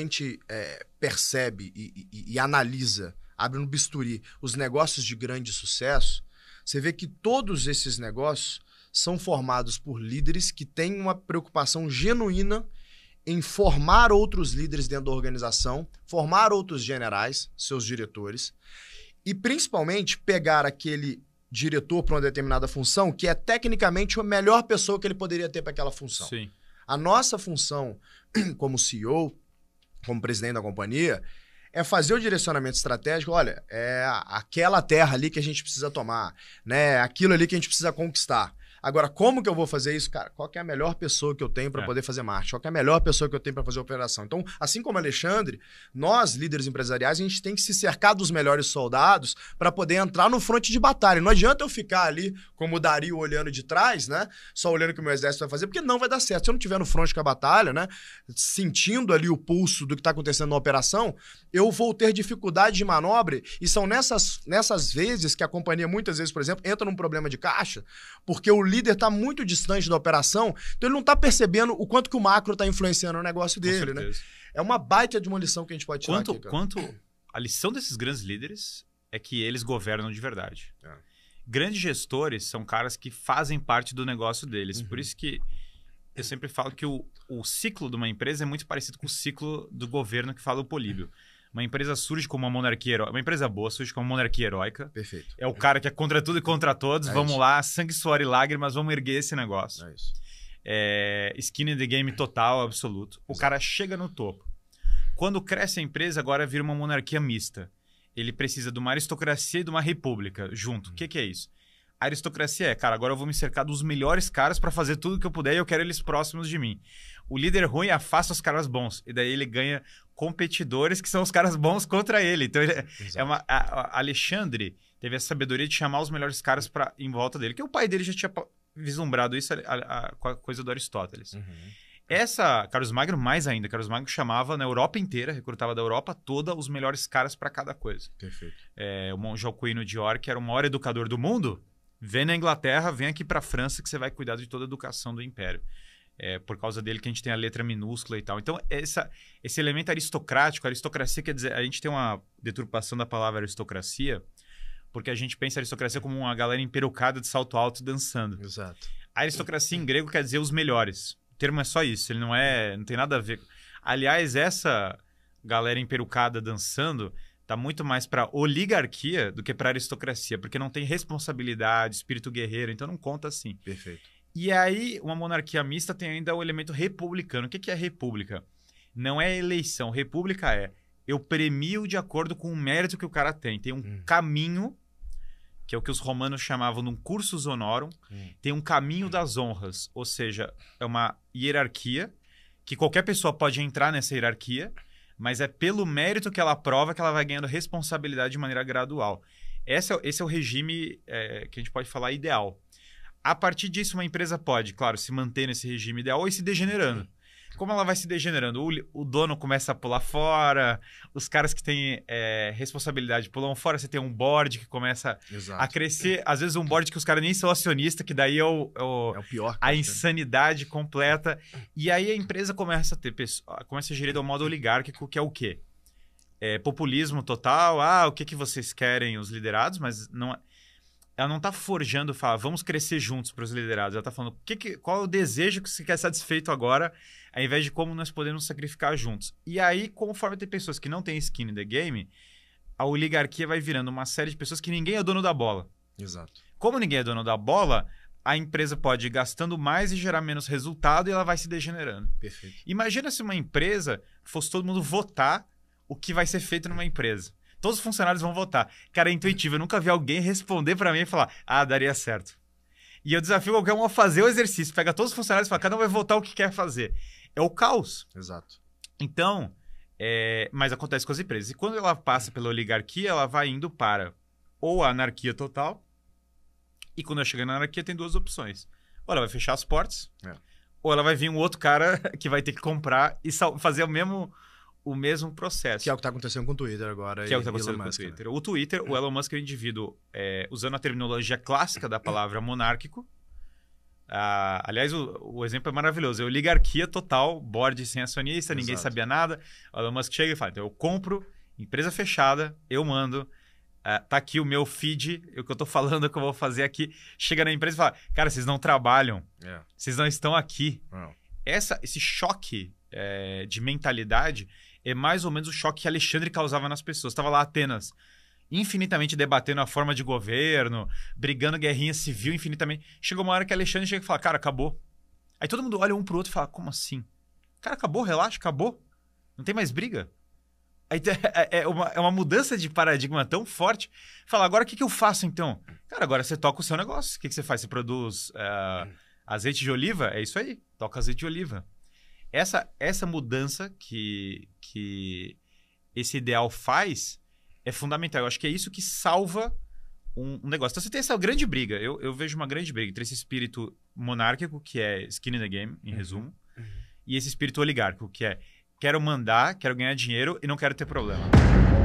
gente é, percebe e, e, e analisa, abre no um bisturi, os negócios de grande sucesso, você vê que todos esses negócios são formados por líderes que têm uma preocupação genuína em formar outros líderes dentro da organização, formar outros generais, seus diretores, e principalmente pegar aquele diretor para uma determinada função que é tecnicamente a melhor pessoa que ele poderia ter para aquela função. Sim. A nossa função como CEO, como presidente da companhia, é fazer o direcionamento estratégico, olha, é aquela terra ali que a gente precisa tomar, né? Aquilo ali que a gente precisa conquistar. Agora, como que eu vou fazer isso, cara? Qual é a melhor pessoa que eu tenho para é. poder fazer marketing? Qual é a melhor pessoa que eu tenho para fazer operação? Então, assim como Alexandre, nós, líderes empresariais, a gente tem que se cercar dos melhores soldados para poder entrar no fronte de batalha. Não adianta eu ficar ali, como o Dario, olhando de trás, né? Só olhando o que o meu exército vai fazer, porque não vai dar certo. Se eu não estiver no fronte com a batalha, né? Sentindo ali o pulso do que está acontecendo na operação, eu vou ter dificuldade de manobra. E são nessas, nessas vezes que a companhia, muitas vezes, por exemplo, entra num problema de caixa, porque o líder está muito distante da operação, então ele não está percebendo o quanto que o macro está influenciando o negócio dele, né? É uma baita de uma lição que a gente pode tirar quanto, aqui, Quanto a lição desses grandes líderes é que eles governam de verdade. É. Grandes gestores são caras que fazem parte do negócio deles. Uhum. Por isso que eu sempre falo que o, o ciclo de uma empresa é muito parecido com o ciclo do governo que fala o Políbio. Uhum uma empresa surge como uma monarquia heróica. Uma empresa boa surge como uma monarquia heróica. Perfeito. É o cara que é contra tudo e contra todos. É vamos isso. lá, sangue, suor e lágrimas, vamos erguer esse negócio. É isso. É, skin in the game total, absoluto. O Exato. cara chega no topo. Quando cresce a empresa, agora vira uma monarquia mista. Ele precisa de uma aristocracia e de uma república junto. O hum. que, que é isso? a aristocracia é, cara, agora eu vou me cercar dos melhores caras para fazer tudo que eu puder e eu quero eles próximos de mim. O líder ruim afasta os caras bons e daí ele ganha competidores que são os caras bons contra ele. Então ele é, é uma a, a Alexandre teve a sabedoria de chamar os melhores caras para em volta dele, que o pai dele já tinha vislumbrado isso a, a coisa do Aristóteles. Uhum. Essa, Carlos Magno mais ainda, Carlos Magno chamava na Europa inteira, recrutava da Europa toda os melhores caras para cada coisa. Perfeito. É, o monge Alcuino de York era o maior educador do mundo, Vem na Inglaterra, vem aqui para a França que você vai cuidar de toda a educação do império. É por causa dele que a gente tem a letra minúscula e tal. Então, essa, esse elemento aristocrático, aristocracia quer dizer, a gente tem uma deturpação da palavra aristocracia, porque a gente pensa a aristocracia como uma galera emperucada de salto alto dançando. Exato. A aristocracia em grego quer dizer os melhores. O termo é só isso, ele não é, não tem nada a ver. Aliás, essa galera emperucada dançando, tá muito mais para oligarquia do que para aristocracia, porque não tem responsabilidade, espírito guerreiro, então não conta assim. Perfeito. E aí, uma monarquia mista tem ainda o elemento republicano. O que é república? Não é eleição, república é eu premio de acordo com o mérito que o cara tem. Tem um hum. caminho, que é o que os romanos chamavam de um cursus honorum, hum. tem um caminho hum. das honras, ou seja, é uma hierarquia que qualquer pessoa pode entrar nessa hierarquia mas é pelo mérito que ela prova que ela vai ganhando responsabilidade de maneira gradual. Esse é, esse é o regime é, que a gente pode falar ideal. A partir disso, uma empresa pode, claro, se manter nesse regime ideal ou ir se degenerando como ela vai se degenerando. O, o dono começa a pular fora, os caras que têm é, responsabilidade pulam fora, você tem um board que começa Exato. a crescer. Às vezes um board que os caras nem são acionista, que daí é o, é o, é o pior. A né? insanidade completa. E aí a empresa começa a ter começa a gerir do modo oligárquico, que é o quê? É populismo total, ah, o que, que vocês querem, os liderados, mas não é ela não está forjando, fala, vamos crescer juntos para os liderados. Ela está falando, que, que, qual é o desejo que você quer satisfeito agora, ao invés de como nós podemos sacrificar juntos. E aí, conforme tem pessoas que não têm skin in the game, a oligarquia vai virando uma série de pessoas que ninguém é dono da bola. Exato. Como ninguém é dono da bola, a empresa pode ir gastando mais e gerar menos resultado e ela vai se degenerando. Perfeito. Imagina se uma empresa fosse todo mundo votar o que vai ser feito numa empresa. Todos os funcionários vão votar. Cara, é intuitivo. Eu nunca vi alguém responder para mim e falar, ah, daria certo. E eu desafio qualquer um a fazer o exercício. Pega todos os funcionários e fala, cada um vai votar o que quer fazer. É o caos. Exato. Então, é... mas acontece com as empresas. E quando ela passa pela oligarquia, ela vai indo para ou a anarquia total. E quando ela chega na anarquia, tem duas opções. Ou ela vai fechar as portas, é. ou ela vai vir um outro cara que vai ter que comprar e fazer o mesmo o mesmo processo. Que é o que está acontecendo com o Twitter agora. Que é o que está acontecendo Elon com o né? Twitter. Né? O Twitter, o é. Elon Musk é um indivíduo, é, usando a terminologia clássica da palavra é. monárquico. Ah, aliás, o, o, exemplo é maravilhoso. É oligarquia total, board sem acionista, Exato. ninguém sabia nada. O Elon Musk chega e fala: então eu compro, empresa fechada, eu mando. Uh, tá aqui o meu feed, o que eu estou falando, o que eu vou fazer aqui. Chega na empresa e fala, cara, vocês não trabalham, yeah. É. vocês não estão aqui. Essa, esse choque é, de mentalidade é mais ou menos o choque que Alexandre causava nas pessoas. Estava lá Atenas infinitamente debatendo a forma de governo, brigando guerrinha civil infinitamente. Chegou uma hora que Alexandre chega e fala, cara, acabou. Aí todo mundo olha um pro outro e fala, como assim? Cara, acabou, relaxa, acabou. Não tem mais briga. Aí é, é, é uma, é uma mudança de paradigma tão forte. Fala, agora o que, que eu faço então? Cara, agora você toca o seu negócio. O que, que você faz? Você produz uh, azeite de oliva? É isso aí, toca azeite de oliva essa, essa mudança que, que esse ideal faz é fundamental. Eu acho que é isso que salva um, um negócio. Então você tem essa grande briga. Eu, eu vejo uma grande briga entre esse espírito monárquico, que é skin in the game, em uhum. resumo, uhum. e esse espírito oligárquico, que é quero mandar, quero ganhar dinheiro e não quero ter problema.